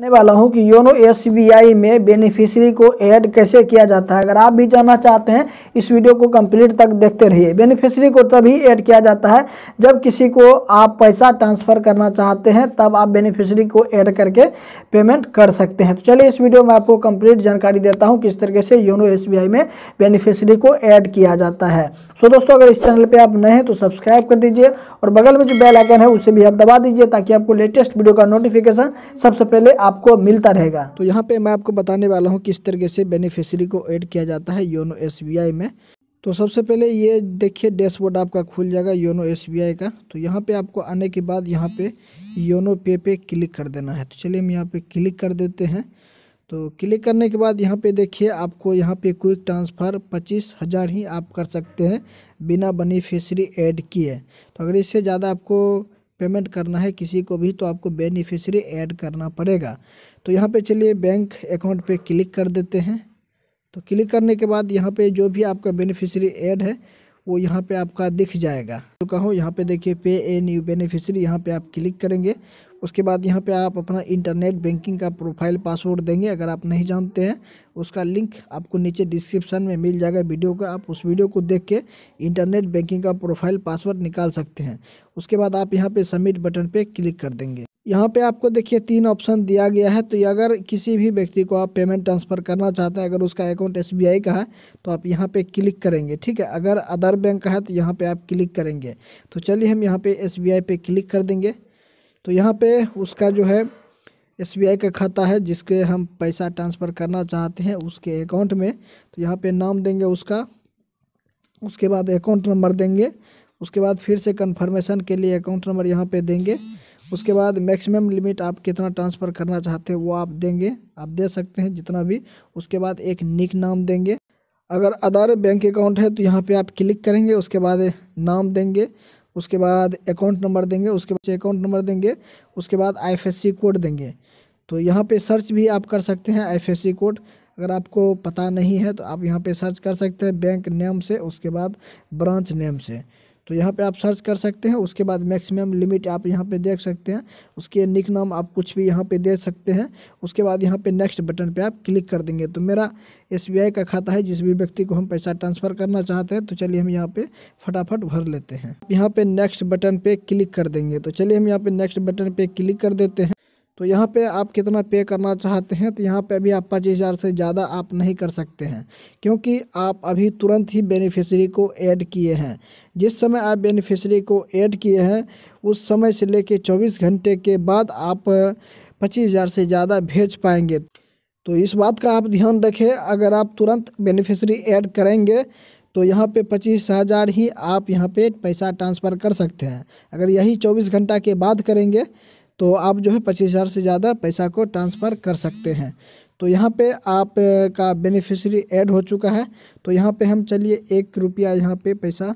बताने वाला हूँ कि योनो एस में बेनिफिशियरी को ऐड कैसे किया जाता है अगर आप भी जानना चाहते हैं इस वीडियो को कंप्लीट तक देखते रहिए बेनिफिशियरी को तभी ऐड किया जाता है जब किसी को आप पैसा ट्रांसफ़र करना चाहते हैं तब आप बेनिफिशियरी को ऐड करके पेमेंट कर सकते हैं तो चलिए इस वीडियो में आपको कंप्लीट जानकारी देता हूँ किस तरीके से योनो एस में बेनिफिशियरी को ऐड किया जाता है सो दोस्तों अगर इस चैनल पर आप नए हैं तो सब्सक्राइब कर दीजिए और बगल में जो बेलाइकन है उसे भी आप दबा दीजिए ताकि आपको लेटेस्ट वीडियो का नोटिफिकेशन सबसे पहले आपको मिलता रहेगा तो यहाँ पे मैं आपको बताने वाला हूँ किस तरीके से बेनिफिशरी को ऐड किया जाता है योनो एस में तो सबसे पहले ये देखिए डैशबोर्ड आपका खुल जाएगा योनो एस का तो यहाँ पे आपको आने के बाद यहाँ पे योनो पे पे क्लिक कर देना है तो चलिए हम यहाँ पे क्लिक कर देते हैं तो क्लिक करने के बाद यहाँ पे देखिए आपको यहाँ पे क्विक ट्रांसफ़र पच्चीस हज़ार ही आप कर सकते हैं बिना बेनिफिशरी ऐड किए तो अगर इससे ज़्यादा आपको पेमेंट करना है किसी को भी तो आपको बेनिफिशरी ऐड करना पड़ेगा तो यहाँ पे चलिए बैंक अकाउंट पे क्लिक कर देते हैं तो क्लिक करने के बाद यहाँ पे जो भी आपका बेनिफिशरी ऐड है वो यहाँ पे आपका दिख जाएगा तो कहो यहाँ पे देखिए पे ए न्यू बेनिफिशरी यहाँ पे आप क्लिक करेंगे उसके बाद यहाँ पे आप अपना इंटरनेट बैंकिंग का प्रोफाइल पासवर्ड देंगे अगर आप नहीं जानते हैं उसका लिंक आपको नीचे डिस्क्रिप्शन में मिल जाएगा वीडियो का आप उस वीडियो को देख के इंटरनेट बैंकिंग का प्रोफाइल पासवर्ड निकाल सकते हैं उसके बाद आप यहाँ पर सबमिट बटन पर क्लिक कर देंगे यहाँ पे आपको देखिए तीन ऑप्शन दिया गया है तो अगर किसी भी व्यक्ति को आप पेमेंट ट्रांसफ़र करना चाहते हैं अगर उसका अकाउंट एस का है तो आप यहाँ पे क्लिक करेंगे ठीक है अगर अदर बैंक का है तो यहाँ पे आप क्लिक करेंगे तो चलिए हम यहाँ पे एस पे क्लिक कर देंगे तो यहाँ पे उसका जो है एस का खाता है जिसके हम पैसा ट्रांसफ़र करना चाहते हैं उसके अकाउंट में तो यहाँ पे नाम देंगे उसका उसके बाद अकाउंट नंबर देंगे उसके बाद फिर से कन्फर्मेशन के लिए अकाउंट नंबर यहाँ पे देंगे उसके बाद मैक्सिमम लिमिट आप कितना ट्रांसफ़र करना चाहते हैं वो आप देंगे आप दे सकते हैं जितना भी उसके बाद एक निक नाम देंगे अगर अदर बैंक अकाउंट है तो यहाँ पे आप क्लिक करेंगे उसके बाद नाम देंगे उसके बाद अकाउंट नंबर देंगे उसके बाद अकाउंट नंबर देंगे उसके बाद आईएफएससी कोड देंगे तो यहाँ पे सर्च भी आप कर सकते हैं आईएफएससी कोड अगर आपको पता नहीं है तो आप यहाँ पे सर्च कर सकते हैं बैंक नेम से उसके बाद ब्रांच नेम से तो यहाँ पे आप सर्च कर सकते हैं उसके बाद मैक्सिमम लिमिट आप यहाँ पे देख सकते हैं उसके निक नाम आप कुछ भी यहाँ पे दे सकते हैं उसके बाद यहाँ पे नेक्स्ट बटन पे आप क्लिक कर देंगे तो मेरा एस का खाता है जिस भी व्यक्ति को हम पैसा ट्रांसफ़र करना चाहते हैं तो चलिए हम यहाँ पर फटाफट भर लेते हैं यहाँ पर नेक्स्ट बटन पर क्लिक कर देंगे तो चलिए हम यहाँ पर नेक्स्ट बटन पर क्लिक कर देते हैं तो यहाँ पे आप कितना पे करना चाहते हैं तो यहाँ पे अभी आप पच्चीस हज़ार से ज़्यादा आप नहीं कर सकते हैं क्योंकि आप अभी तुरंत ही बेनिफिशरी को ऐड किए हैं जिस समय आप बेनिफिशरी को ऐड किए हैं उस समय से लेके 24 घंटे के बाद आप पच्चीस हज़ार से ज़्यादा भेज पाएंगे तो इस बात का आप ध्यान रखें अगर आप तुरंत बेनिफिशरी ऐड करेंगे तो यहाँ पे पच्चीस हज़ार ही आप यहाँ पे पैसा ट्रांसफ़र कर सकते हैं अगर यही चौबीस घंटा के बाद करेंगे तो आप जो है पच्चीस हज़ार से ज़्यादा पैसा को ट्रांसफ़र कर सकते हैं तो यहाँ पे आप का बेनिफिशरी ऐड हो चुका है तो यहाँ पे हम चलिए एक रुपया यहाँ पे पैसा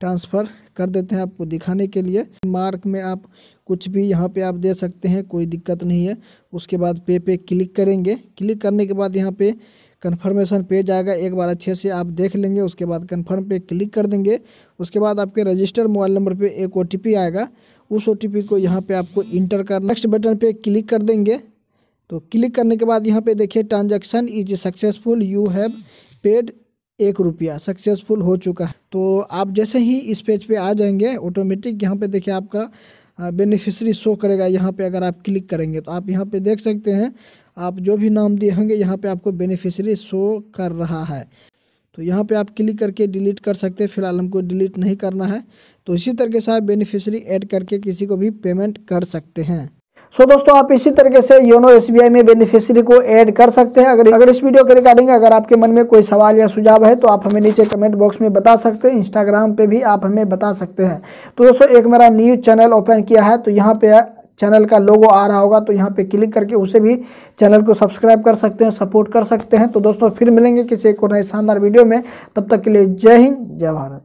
ट्रांसफ़र कर देते हैं आपको दिखाने के लिए मार्क में आप कुछ भी यहाँ पे आप दे सकते हैं कोई दिक्कत नहीं है उसके बाद पे पे क्लिक करेंगे क्लिक करने के बाद यहाँ पे कन्फर्मेशन पेज आएगा एक बार अच्छे से आप देख लेंगे उसके बाद कन्फर्म पे क्लिक कर देंगे उसके बाद आपके रजिस्टर मोबाइल नंबर पर एक ओ आएगा उस ओ को यहाँ पे आपको इंटर कर नेक्स्ट बटन पे क्लिक कर देंगे तो क्लिक करने के बाद यहाँ पे देखिए transaction is successful you have paid एक रुपया सक्सेसफुल हो चुका है तो आप जैसे ही इस पेज पे आ जाएंगे ऑटोमेटिक यहाँ पे देखिए आपका बेनिफिशरी शो करेगा यहाँ पे अगर आप क्लिक करेंगे तो आप यहाँ पे देख सकते हैं आप जो भी नाम दिए होंगे यहाँ पे आपको बेनिफिशरी शो कर रहा है तो यहाँ पे आप क्लिक करके डिलीट कर सकते हैं फिलहाल हमको डिलीट नहीं करना है तो इसी तरीके से आप बेनिफिशरी ऐड करके किसी को भी पेमेंट कर सकते हैं सो so, दोस्तों आप इसी तरीके से योनो एसबीआई में बेनिफिशियरी को ऐड कर सकते हैं अगर अगर इस वीडियो के रिगार्डिंग अगर आपके मन में कोई सवाल या सुझाव है तो आप हमें नीचे कमेंट बॉक्स में बता सकते हैं इंस्टाग्राम पे भी आप हमें बता सकते हैं तो दोस्तों एक मेरा न्यूज़ चैनल ओपन किया है तो यहाँ पे चैनल का लोगो आ रहा होगा तो यहाँ पे क्लिक करके उसे भी चैनल को सब्सक्राइब कर सकते हैं सपोर्ट कर सकते हैं तो दोस्तों फिर मिलेंगे किसी एक और नए शानदार वीडियो में तब तक के लिए जय हिंद जय भारत